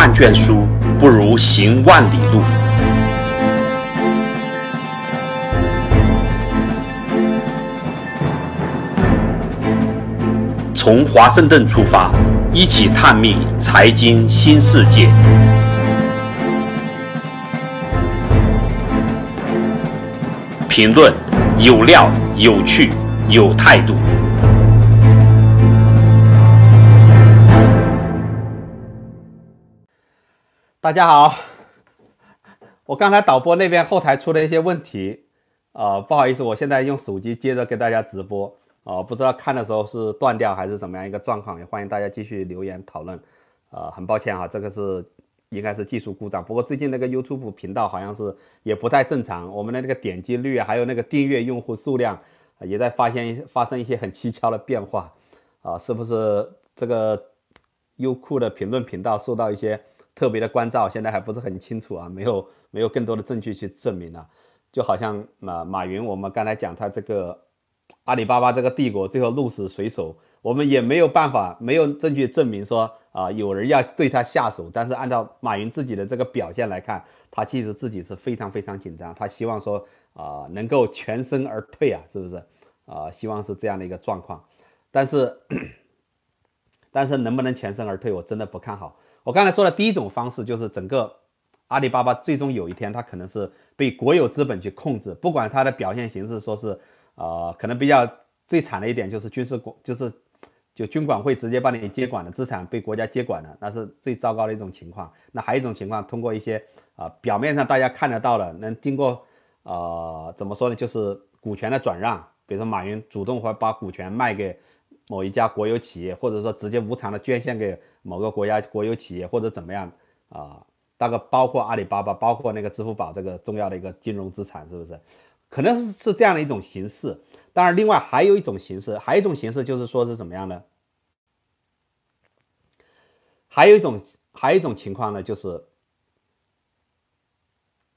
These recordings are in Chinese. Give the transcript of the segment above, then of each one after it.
万卷书不如行万里路。从华盛顿出发，一起探秘财经新世界。评论有料、有趣、有态度。大家好，我刚才导播那边后台出了一些问题，啊，不好意思，我现在用手机接着给大家直播，啊，不知道看的时候是断掉还是怎么样一个状况，也欢迎大家继续留言讨论，啊，很抱歉哈，这个是应该是技术故障，不过最近那个 YouTube 频道好像是也不太正常，我们的那个点击率啊，还有那个订阅用户数量，也在发现发生一些很蹊跷的变化，啊，是不是这个优酷的评论频道受到一些？特别的关照，现在还不是很清楚啊，没有没有更多的证据去证明呢。就好像马马云，我们刚才讲他这个阿里巴巴这个帝国最后鹿死谁手，我们也没有办法，没有证据证明说啊有人要对他下手，但是按照马云自己的这个表现来看，他其实自己是非常非常紧张，他希望说啊能够全身而退啊，是不是啊？希望是这样的一个状况，但是 但是能不能全身而退，我真的不看好。我刚才说的第一种方式就是整个阿里巴巴最终有一天它可能是被国有资本去控制，不管它的表现形式，说是，呃，可能比较最惨的一点就是军事管，就是就军管会直接把你接管的资产被国家接管了，那是最糟糕的一种情况。那还有一种情况，通过一些啊表面上大家看得到的，能经过呃怎么说呢，就是股权的转让，比如说马云主动会把股权卖给某一家国有企业，或者说直接无偿的捐献给。某个国家国有企业或者怎么样啊？大概包括阿里巴巴，包括那个支付宝这个重要的一个金融资产，是不是？可能是是这样的一种形式。当然，另外还有一种形式，还有一种形式就是说是怎么样呢？还有一种还有一种情况呢，就是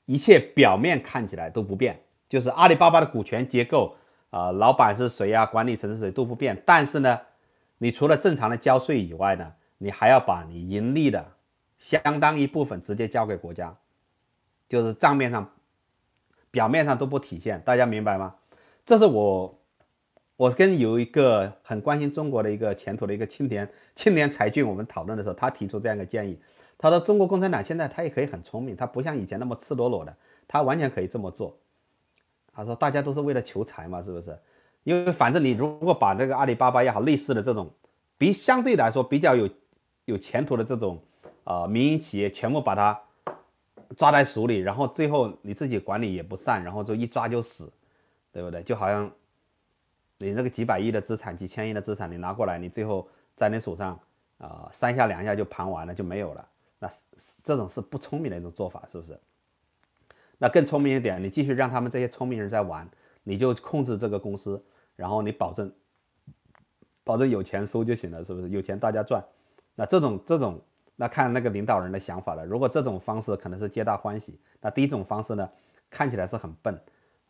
一切表面看起来都不变，就是阿里巴巴的股权结构啊，老板是谁啊，管理层是谁都不变。但是呢，你除了正常的交税以外呢？你还要把你盈利的相当一部分直接交给国家，就是账面上、表面上都不体现，大家明白吗？这是我，我跟有一个很关心中国的一个前途的一个青年青年才俊，我们讨论的时候，他提出这样一个建议，他说中国共产党现在他也可以很聪明，他不像以前那么赤裸裸的，他完全可以这么做。他说大家都是为了求财嘛，是不是？因为反正你如果把这个阿里巴巴也好类似的这种，比相对来说比较有。有前途的这种，啊，民营企业全部把它抓在手里，然后最后你自己管理也不善，然后就一抓就死，对不对？就好像你那个几百亿的资产、几千亿的资产，你拿过来，你最后在你手上，啊，三下两下就盘完了，就没有了。那这种是不聪明的一种做法，是不是？那更聪明一点，你继续让他们这些聪明人在玩，你就控制这个公司，然后你保证，保证有钱收就行了，是不是？有钱大家赚。那这种这种，那看那个领导人的想法了。如果这种方式可能是皆大欢喜，那第一种方式呢，看起来是很笨，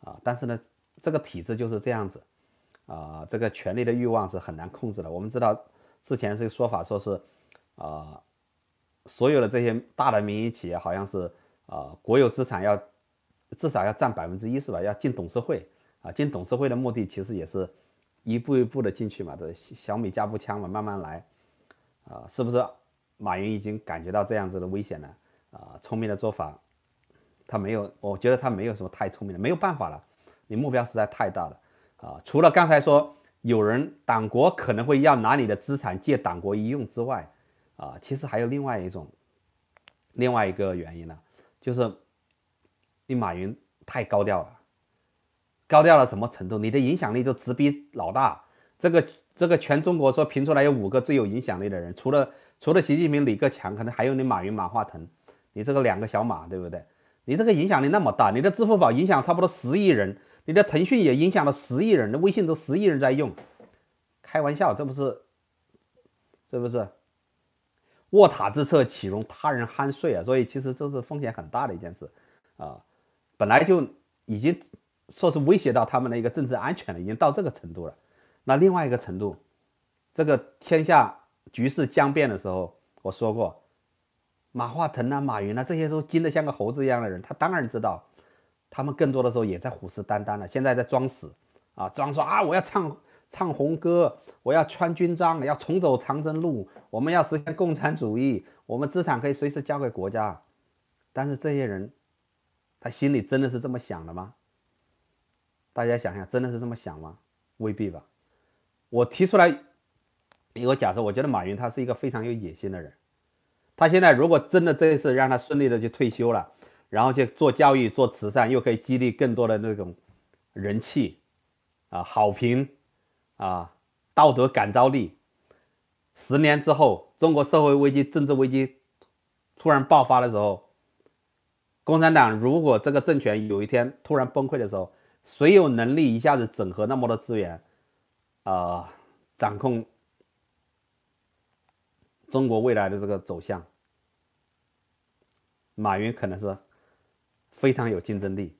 啊，但是呢，这个体制就是这样子，啊，这个权力的欲望是很难控制的。我们知道之前是说法说是，啊，所有的这些大的民营企业好像是，啊，国有资产要至少要占百分之一是吧？要进董事会啊，进董事会的目的其实也是一步一步的进去嘛，这小米加步枪嘛，慢慢来。啊，是不是马云已经感觉到这样子的危险了？啊，聪明的做法，他没有，我觉得他没有什么太聪明的，没有办法了，你目标实在太大了。啊，除了刚才说有人党国可能会要拿你的资产借党国一用之外，啊，其实还有另外一种，另外一个原因呢，就是你马云太高调了，高调到什么程度？你的影响力就直逼老大，这个。这个全中国说评出来有五个最有影响力的人，除了除了习近平、李克强，可能还有你马云、马化腾，你这个两个小马，对不对？你这个影响力那么大，你的支付宝影响差不多十亿人，你的腾讯也影响了十亿人，微信都十亿人在用。开玩笑，这不是这不是？卧榻之侧岂容他人酣睡啊？所以其实这是风险很大的一件事啊，本来就已经说是威胁到他们的一个政治安全了，已经到这个程度了。那另外一个程度，这个天下局势将变的时候，我说过，马化腾啊、马云啊这些都精的像个猴子一样的人，他当然知道，他们更多的时候也在虎视眈眈的，现在在装死啊，装说啊，我要唱唱红歌，我要穿军装，要重走长征路，我们要实现共产主义，我们资产可以随时交给国家。但是这些人，他心里真的是这么想的吗？大家想想，真的是这么想吗？未必吧。我提出来一个假设，我觉得马云他是一个非常有野心的人。他现在如果真的这一次让他顺利的去退休了，然后去做教育、做慈善，又可以激励更多的那种人气啊、好评啊、道德感召力。十年之后，中国社会危机、政治危机突然爆发的时候，共产党如果这个政权有一天突然崩溃的时候，谁有能力一下子整合那么多资源？啊，掌控中国未来的这个走向，马云可能是非常有竞争力，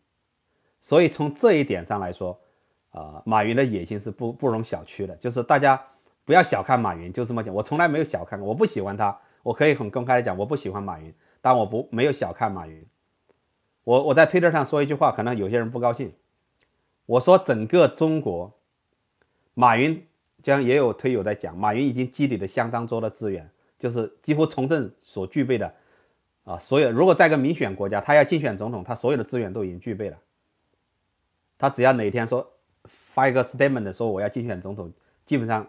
所以从这一点上来说，啊，马云的野心是不不容小觑的。就是大家不要小看马云，就这么讲，我从来没有小看过，我不喜欢他，我可以很公开的讲，我不喜欢马云，但我不没有小看马云。我我在推特上说一句话，可能有些人不高兴，我说整个中国。马云将也有推友在讲，马云已经积累了相当多的资源，就是几乎从政所具备的，啊，所有如果在一个民选国家，他要竞选总统，他所有的资源都已经具备了，他只要哪天说发一个 statement 说我要竞选总统，基本上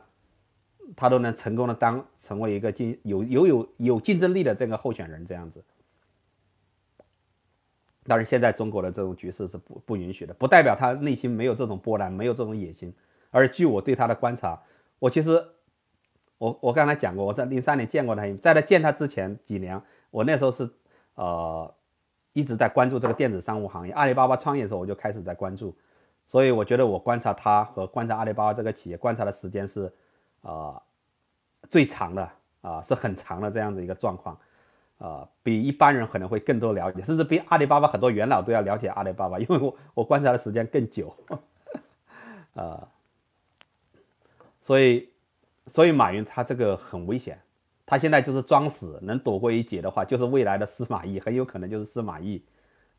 他都能成功的当成为一个竞有有有有竞争力的这个候选人这样子。但是现在中国的这种局势是不不允许的，不代表他内心没有这种波澜，没有这种野心。而据我对他的观察，我其实，我我刚才讲过，我在零三年见过他，在他见他之前几年，我那时候是，呃，一直在关注这个电子商务行业。阿里巴巴创业的时候，我就开始在关注，所以我觉得我观察他和观察阿里巴巴这个企业观察的时间是，呃，最长的，啊，是很长的这样子一个状况，呃，比一般人可能会更多了解，甚至比阿里巴巴很多元老都要了解阿里巴巴，因为我我观察的时间更久，啊。所以，所以马云他这个很危险，他现在就是装死，能躲过一劫的话，就是未来的司马懿，很有可能就是司马懿，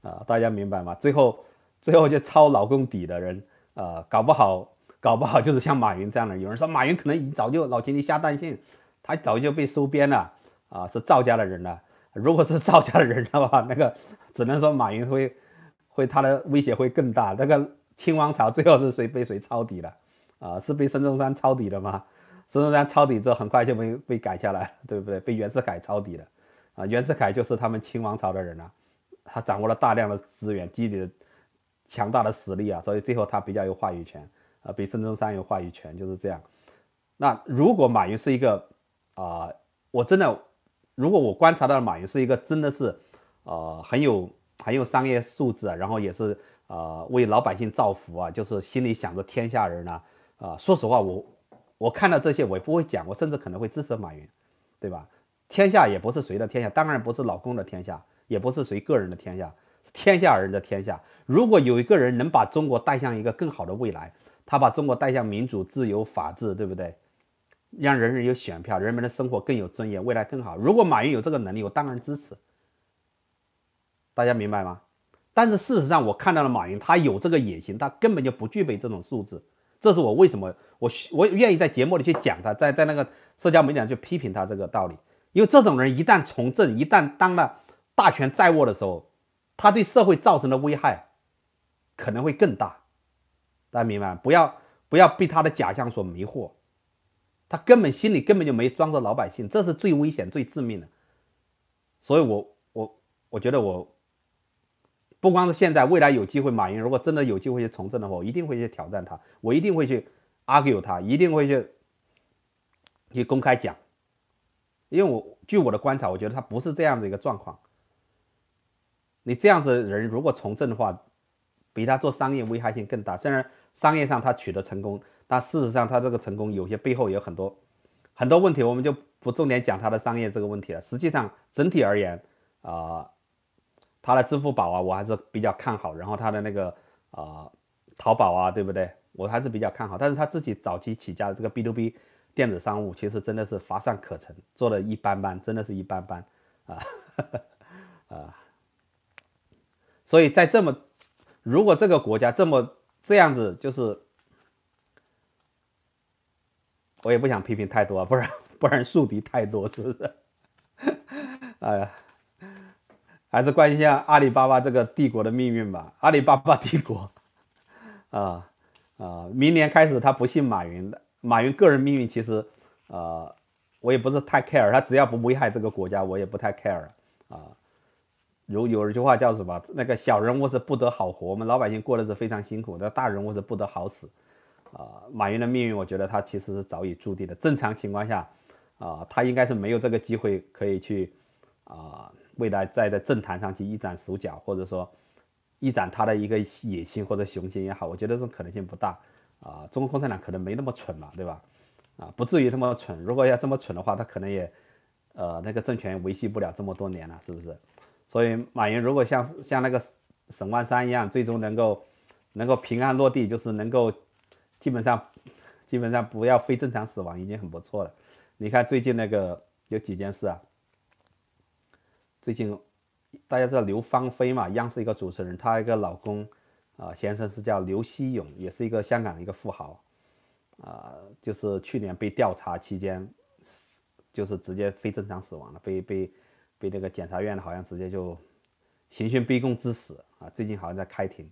啊，大家明白吗？最后，最后就抄老公底的人，呃，搞不好，搞不好就是像马云这样的。有人说马云可能已经早就老天地下短信，他早就被收编了，啊，是赵家的人了。如果是赵家的人的话，那个只能说马云会，会他的威胁会更大。那个清王朝最后是谁被谁抄底了？啊，是被孙中山抄底了吗？孙中山抄底之后，很快就被被改下来对不对？被袁世凯抄底了，啊，袁世凯就是他们清王朝的人啊，他掌握了大量的资源，积累强大的实力啊，所以最后他比较有话语权啊，比孙中山有话语权，就是这样。那如果马云是一个啊，我真的，如果我观察到马云是一个真的是，呃，很有很有商业素质，啊，然后也是呃为老百姓造福啊，就是心里想着天下人呢。啊，说实话，我我看到这些，我也不会讲，我甚至可能会支持马云，对吧？天下也不是谁的天下，当然不是老公的天下，也不是谁个人的天下，是天下人的天下。如果有一个人能把中国带向一个更好的未来，他把中国带向民主、自由、法治，对不对？让人人有选票，人们的生活更有尊严，未来更好。如果马云有这个能力，我当然支持。大家明白吗？但是事实上，我看到了马云，他有这个野心，他根本就不具备这种素质。这是我为什么我我愿意在节目里去讲他，在在那个社交媒体上去批评他这个道理，因为这种人一旦从政，一旦当了大权在握的时候，他对社会造成的危害可能会更大。大家明白？不要不要被他的假象所迷惑，他根本心里根本就没装着老百姓，这是最危险、最致命的。所以，我我我觉得我。不光是现在，未来有机会，马云如果真的有机会去从政的话，我一定会去挑战他，我一定会去 argue 他，一定会去去公开讲，因为我据我的观察，我觉得他不是这样的一个状况。你这样子人如果从政的话，比他做商业危害性更大。虽然商业上他取得成功，但事实上他这个成功有些背后有很多很多问题，我们就不重点讲他的商业这个问题了。实际上，整体而言，啊。他的支付宝啊，我还是比较看好。然后他的那个啊，淘宝啊，对不对？我还是比较看好。但是他自己早期起家的这个 B to B 电子商务，其实真的是乏善可陈，做的一般般，真的是一般般啊 啊。所以在这么，如果这个国家这么这样子，就是我也不想批评太多，不然不然树敌太多，是不是？哎。呀。还是关心一下阿里巴巴这个帝国的命运吧。阿里巴巴帝国，啊啊，明年开始他不信马云的。马云个人命运其实，啊，我也不是太 care。他只要不危害这个国家，我也不太 care 啊，如有一句话叫什么？那个小人物是不得好活，我们老百姓过得是非常辛苦。那大人物是不得好死。啊，马云的命运，我觉得他其实是早已注定的。正常情况下，啊，他应该是没有这个机会可以去，啊。未来在在政坛上去一展手脚，或者说一展他的一个野心或者雄心也好，我觉得这种可能性不大啊。中国共产党可能没那么蠢嘛，对吧？啊，不至于那么蠢。如果要这么蠢的话，他可能也呃那个政权维系不了这么多年了，是不是？所以马云如果像像那个沈万三一样，最终能够能够平安落地，就是能够基本上基本上不要非正常死亡，已经很不错了。你看最近那个有几件事啊？最近大家知道刘芳菲嘛？央视一个主持人，她一个老公，啊，先生是叫刘锡勇，也是一个香港的一个富豪，啊，就是去年被调查期间，就是直接非正常死亡了，被被被那个检察院好像直接就刑讯逼供致死啊！最近好像在开庭，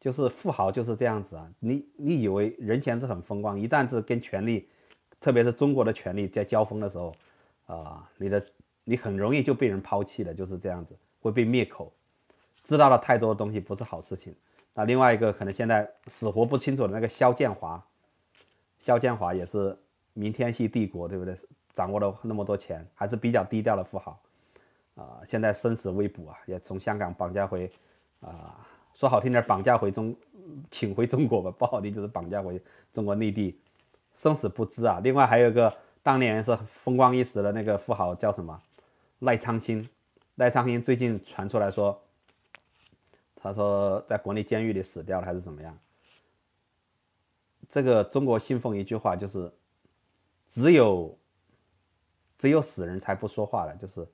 就是富豪就是这样子啊！你你以为人前是很风光，一旦是跟权力，特别是中国的权力在交锋的时候，啊，你的。你很容易就被人抛弃了，就是这样子会被灭口。知道了太多的东西不是好事情。那另外一个可能现在死活不清楚的那个肖建华，肖建华也是明天系帝国，对不对？掌握了那么多钱，还是比较低调的富豪。啊，现在生死未卜啊，也从香港绑架回，啊，说好听点绑架回中，请回中国吧，不好听就是绑架回中国内地，生死不知啊。另外还有一个当年是风光一时的那个富豪叫什么？赖昌星，赖昌星最近传出来说，他说在国内监狱里死掉了还是怎么样？这个中国信奉一句话，就是只有只有死人才不说话的，就是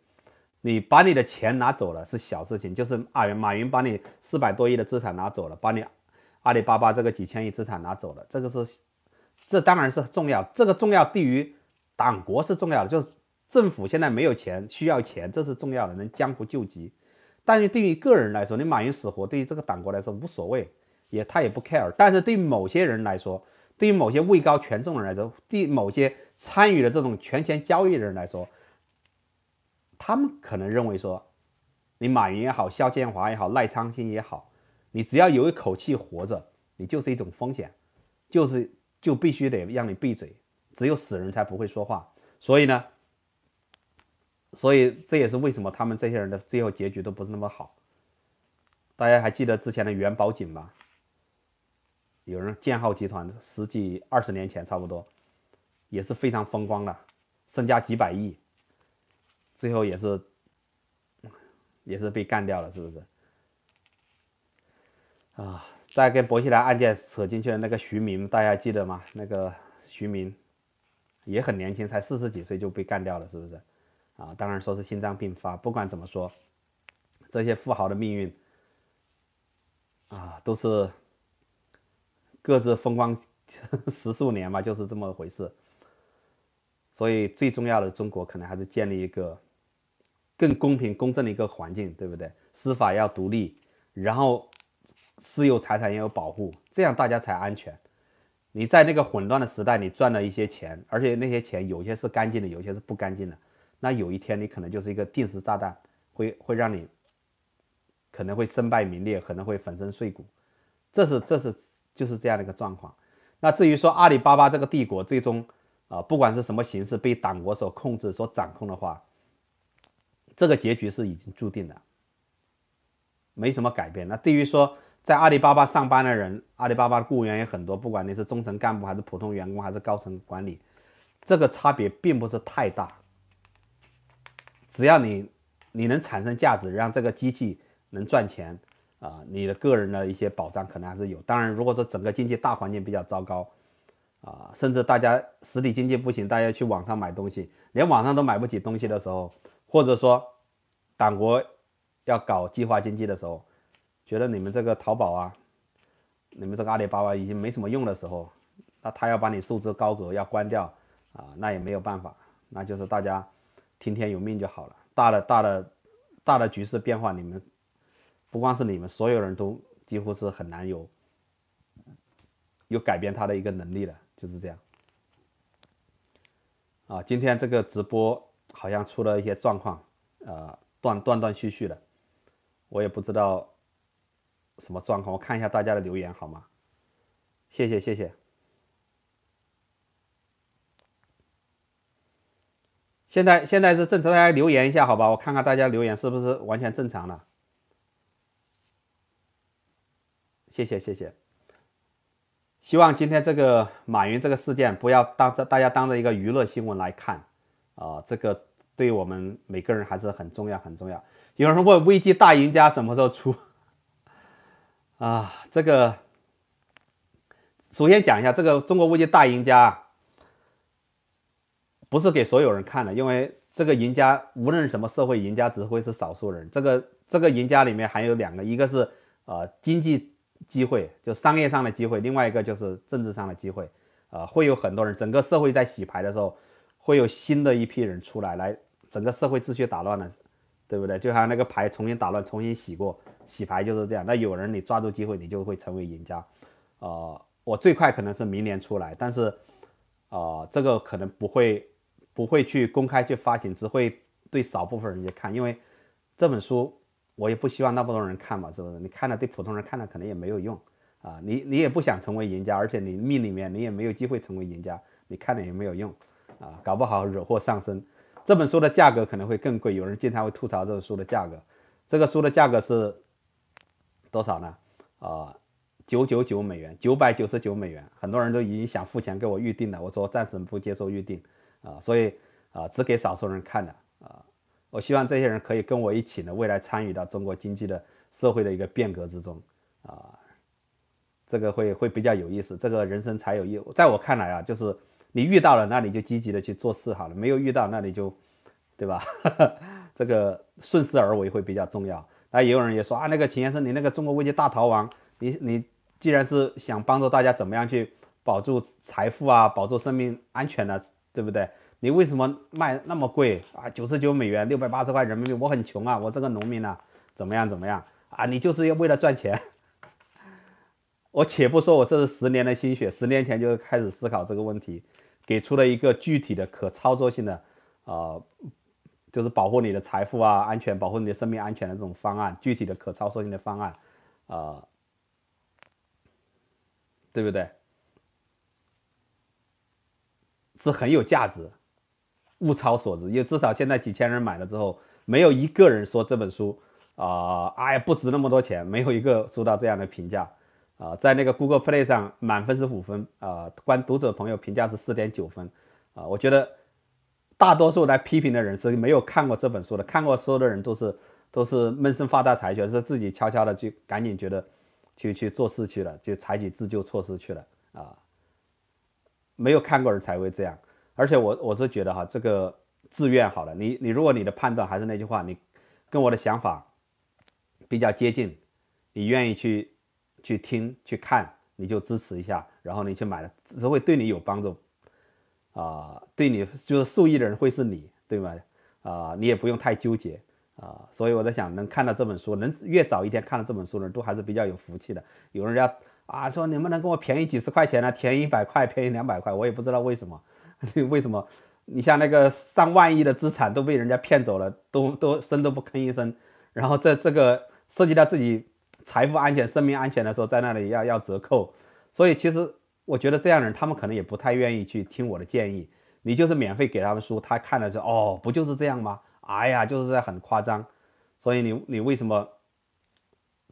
你把你的钱拿走了是小事情，就是马云马云把你四百多亿的资产拿走了，把你阿里巴巴这个几千亿资产拿走了，这个是这当然是重要，这个重要对于党国是重要的，就是。政府现在没有钱，需要钱，这是重要的，能江湖救急。但是对于个人来说，你马云死活对于这个党国来说无所谓，也他也不 care。但是对某些人来说，对于某些位高权重人来说，对某些参与了这种权钱交易人来说，他们可能认为说，你马云也好，肖建华也好，赖昌星也好，你只要有一口气活着，你就是一种风险，就是就必须得让你闭嘴。只有死人才不会说话，所以呢。所以这也是为什么他们这些人的最后结局都不是那么好。大家还记得之前的元宝井吗？有人建浩集团十几二十年前差不多，也是非常风光的，身家几百亿，最后也是也是被干掉了，是不是？啊，在跟薄熙来案件扯进去的那个徐明，大家记得吗？那个徐明也很年轻，才四十几岁就被干掉了，是不是？啊，当然说是心脏病发。不管怎么说，这些富豪的命运啊，都是各自风光十数年嘛，就是这么回事。所以最重要的，中国可能还是建立一个更公平公正的一个环境，对不对？司法要独立，然后私有财产也有保护，这样大家才安全。你在那个混乱的时代，你赚了一些钱，而且那些钱有些是干净的，有些是不干净的。那有一天，你可能就是一个定时炸弹，会会让你可能会身败名裂，可能会粉身碎骨，这是这是就是这样的一个状况。那至于说阿里巴巴这个帝国最终啊，不管是什么形式被党国所控制、所掌控的话，这个结局是已经注定的，没什么改变。那对于说在阿里巴巴上班的人，阿里巴巴的雇员也很多，不管你是中层干部还是普通员工还是高层管理，这个差别并不是太大。只要你你能产生价值，让这个机器能赚钱，啊，你的个人的一些保障可能还是有。当然，如果说整个经济大环境比较糟糕，啊，甚至大家实体经济不行，大家去网上买东西，连网上都买不起东西的时候，或者说党国要搞计划经济的时候，觉得你们这个淘宝啊，你们这个阿里巴巴已经没什么用的时候，那他要把你束之高阁，要关掉啊，那也没有办法，那就是大家。听天由命就好了。大的、大的、大的局势变化，你们不光是你们，所有人都几乎是很难有有改变他的一个能力的，就是这样。啊，今天这个直播好像出了一些状况，呃，断断断续续的，我也不知道什么状况。我看一下大家的留言好吗？谢谢，谢谢。现在现在是正常，大家留言一下，好吧，我看看大家留言是不是完全正常了。谢谢谢谢。希望今天这个马云这个事件不要当着大家当着一个娱乐新闻来看啊，这个对我们每个人还是很重要很重要。有人问《危机大赢家》什么时候出？啊，这个首先讲一下这个《中国危机大赢家》。不是给所有人看的，因为这个赢家无论什么社会赢家只会是少数人。这个这个赢家里面还有两个，一个是呃经济机会，就商业上的机会；另外一个就是政治上的机会。呃，会有很多人，整个社会在洗牌的时候，会有新的一批人出来，来整个社会秩序打乱了，对不对？就像那个牌重新打乱、重新洗过，洗牌就是这样。那有人你抓住机会，你就会成为赢家。呃，我最快可能是明年出来，但是呃，这个可能不会。不会去公开去发行，只会对少部分人去看。因为这本书，我也不希望那么多人看嘛，是不是？你看了对普通人看了可能也没有用啊。你你也不想成为赢家，而且你命里面你也没有机会成为赢家，你看了也没有用啊，搞不好惹祸上身。这本书的价格可能会更贵，有人经常会吐槽这本书的价格。这个书的价格是多少呢？啊，九九九美元，九百九十九美元。很多人都已经想付钱给我预定了，我说暂时不接受预定。啊，所以啊，只给少数人看的啊。我希望这些人可以跟我一起呢，未来参与到中国经济的社会的一个变革之中啊。这个会会比较有意思，这个人生才有意。在我看来啊，就是你遇到了，那你就积极的去做事好了；没有遇到，那你就，对吧？这个顺势而为会比较重要。那也有人也说啊，那个秦先生，你那个《中国危机大逃亡》，你你既然是想帮助大家怎么样去保住财富啊，保住生命安全呢？对不对？你为什么卖那么贵啊？九十九美元，六百八十块人民币。我很穷啊，我这个农民呢，怎么样怎么样啊？你就是要为了赚钱。我且不说我这是十年的心血，十年前就开始思考这个问题，给出了一个具体的可操作性的，呃，就是保护你的财富啊安全，保护你的生命安全的这种方案，具体的可操作性的方案，呃，对不对？是很有价值，物超所值。因为至少现在几千人买了之后，没有一个人说这本书啊，哎呀不值那么多钱，没有一个收到这样的评价啊。在那个 Google Play 上，满分是五分啊，关读者朋友评价是四点九分啊。我觉得大多数来批评的人是没有看过这本书的，看过书的人都是都是闷声发大财，全是自己悄悄的去赶紧觉得，去去做事去了，就采取自救措施去了啊。没有看过人才会这样，而且我我是觉得哈，这个自愿好了。你你如果你的判断还是那句话，你跟我的想法比较接近，你愿意去去听去看，你就支持一下，然后你去买，了，只会对你有帮助啊，对你就是受益的人会是你，对吗？啊，你也不用太纠结啊。所以我在想，能看到这本书，能越早一天看到这本书的人都还是比较有福气的。有人要。啊，说能不能给我便宜几十块钱呢？便宜一百块，便宜两百块，我也不知道为什么，为什么？你像那个上万亿的资产都被人家骗走了，都都声都不吭一声，然后在这个涉及到自己财富安全、生命安全的时候，在那里要要折扣，所以其实我觉得这样的人，他们可能也不太愿意去听我的建议。你就是免费给他们书，他看了说哦，不就是这样吗？哎呀，就是在很夸张，所以你你为什么，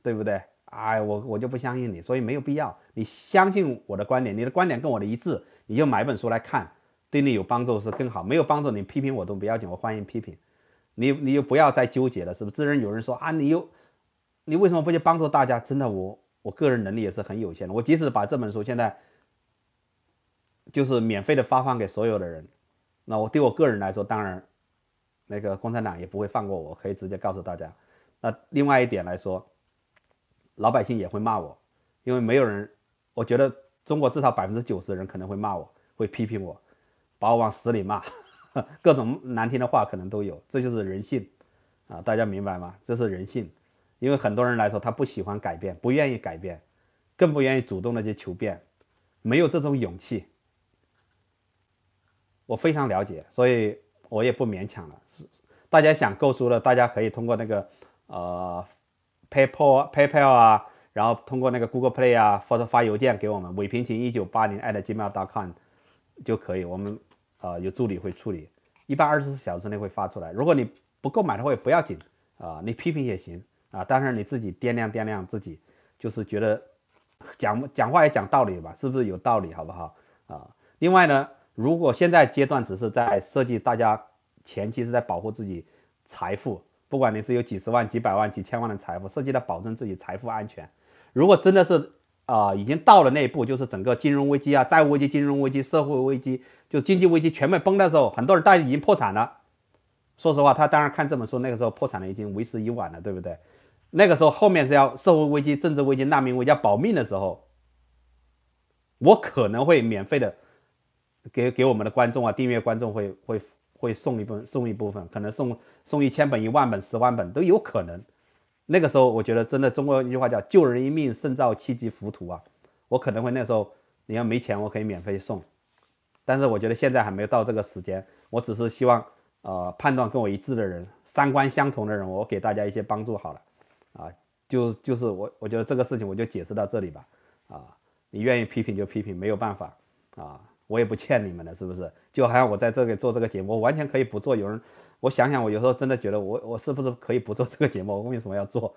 对不对？哎，我我就不相信你，所以没有必要。你相信我的观点，你的观点跟我的一致，你就买本书来看，对你有帮助是更好。没有帮助，你批评我都不要紧，我欢迎批评。你你不要再纠结了，是不是？自然有人说啊，你又你为什么不去帮助大家？真的，我我个人能力也是很有限的。我即使把这本书现在就是免费的发放给所有的人，那我对我个人来说，当然那个共产党也不会放过我，可以直接告诉大家。那另外一点来说。老百姓也会骂我，因为没有人，我觉得中国至少百分之九十的人可能会骂我，会批评我，把我往死里骂，各种难听的话可能都有，这就是人性啊，大家明白吗？这是人性，因为很多人来说他不喜欢改变，不愿意改变，更不愿意主动的去求变，没有这种勇气，我非常了解，所以我也不勉强了。是大家想购书的，大家可以通过那个呃。PayPal，PayPal 啊，然后通过那个 Google Play 啊，或者发邮件给我们，尾评请一九八零艾特 gmail.com 就可以，我们呃有助理会处理，一般二十四小时内会发出来。如果你不购买的话也不要紧啊，你批评也行啊，但是你自己掂量掂量自己，就是觉得讲讲话也讲道理吧，是不是有道理好不好啊？另外呢，如果现在阶段只是在设计，大家前期是在保护自己财富。不管你是有几十万、几百万、几千万的财富，涉及到保证自己财富安全。如果真的是啊，已经到了那一步，就是整个金融危机啊、债务危机、金融危机、社会危机，就经济危机全面崩的时候，很多人大家已经破产了。说实话，他当然看这本书，那个时候破产了，已经为时已晚了，对不对？那个时候后面是要社会危机、政治危机、难民危机，要保命的时候，我可能会免费的给给我们的观众啊，订阅观众会会。会送一分，送一部分，可能送送一千本、一万本、十万本都有可能。那个时候，我觉得真的，中国有一句话叫“救人一命胜造七级浮屠”啊。我可能会那时候，你要没钱，我可以免费送。但是我觉得现在还没到这个时间，我只是希望，呃，判断跟我一致的人，三观相同的人，我给大家一些帮助好了。啊，就就是我，我觉得这个事情我就解释到这里吧。啊，你愿意批评就批评，没有办法啊。我也不欠你们的，是不是？就好像我在这里做这个节目，完全可以不做。有人，我想想，我有时候真的觉得，我我是不是可以不做这个节目？我为什么要做？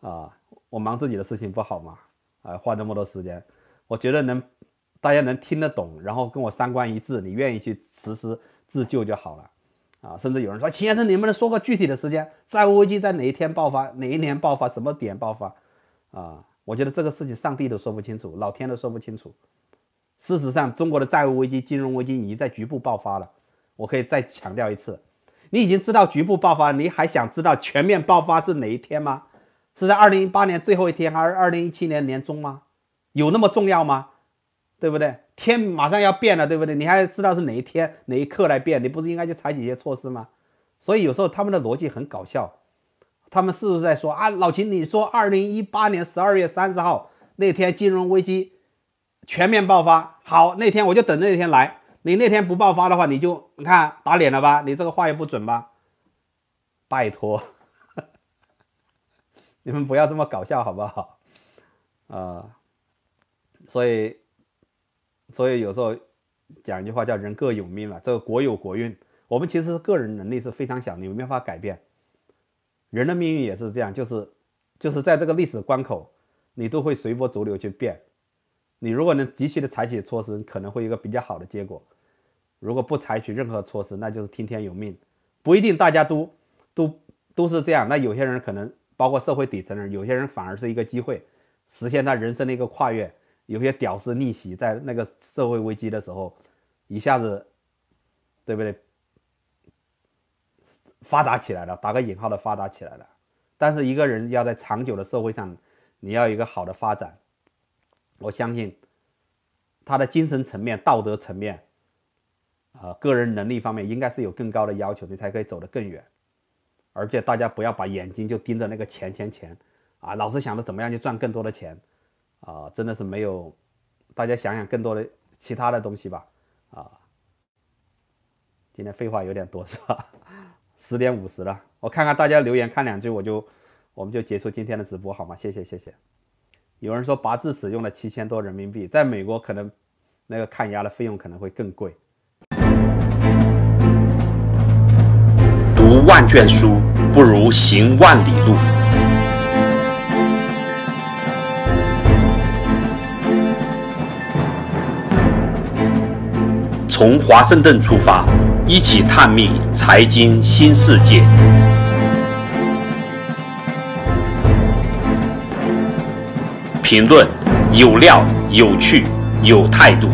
啊，我忙自己的事情不好吗？啊，花这么多时间，我觉得能，大家能听得懂，然后跟我三观一致，你愿意去实施自救就好了。啊，甚至有人说，秦先生，能不能说个具体的时间？债务危机在哪一天爆发？哪一年爆发？什么点爆发？啊，我觉得这个事情，上帝都说不清楚，老天都说不清楚。事实上，中国的债务危机、金融危机已经在局部爆发了。我可以再强调一次，你已经知道局部爆发，你还想知道全面爆发是哪一天吗？是在二零一八年最后一天，还是二零一七年年中吗？有那么重要吗？对不对？天马上要变了，对不对？你还知道是哪一天、哪一刻来变？你不是应该去采取一些措施吗？所以有时候他们的逻辑很搞笑，他们是不是在说啊，老秦，你说二零一八年十二月三十号那天金融危机？全面爆发，好，那天我就等那天来。你那天不爆发的话，你就你看打脸了吧？你这个话也不准吧？拜托，你们不要这么搞笑好不好？啊，所以，所以有时候讲一句话叫“人各有命”嘛，这个国有国运，我们其实个人能力是非常小，你没法改变。人的命运也是这样，就是，就是在这个历史关口，你都会随波逐流去变。你如果能及时的采取措施，可能会有一个比较好的结果；如果不采取任何措施，那就是听天由命。不一定大家都都都是这样。那有些人可能包括社会底层人，有些人反而是一个机会，实现他人生的一个跨越。有些屌丝逆袭，在那个社会危机的时候，一下子，对不对？发达起来了，打个引号的发达起来了。但是一个人要在长久的社会上，你要一个好的发展。我相信，他的精神层面、道德层面，呃，个人能力方面应该是有更高的要求，你才可以走得更远。而且大家不要把眼睛就盯着那个钱钱钱啊，老是想着怎么样去赚更多的钱啊，真的是没有。大家想想更多的其他的东西吧。啊，今天废话有点多是吧？十点五十了，我看看大家留言，看两句我就，我们就结束今天的直播好吗？谢谢谢谢。有人说拔智齿用了七千多人民币，在美国可能那个看牙的费用可能会更贵。读万卷书，不如行万里路。从华盛顿出发，一起探秘财经新世界。评论有料、有趣、有态度。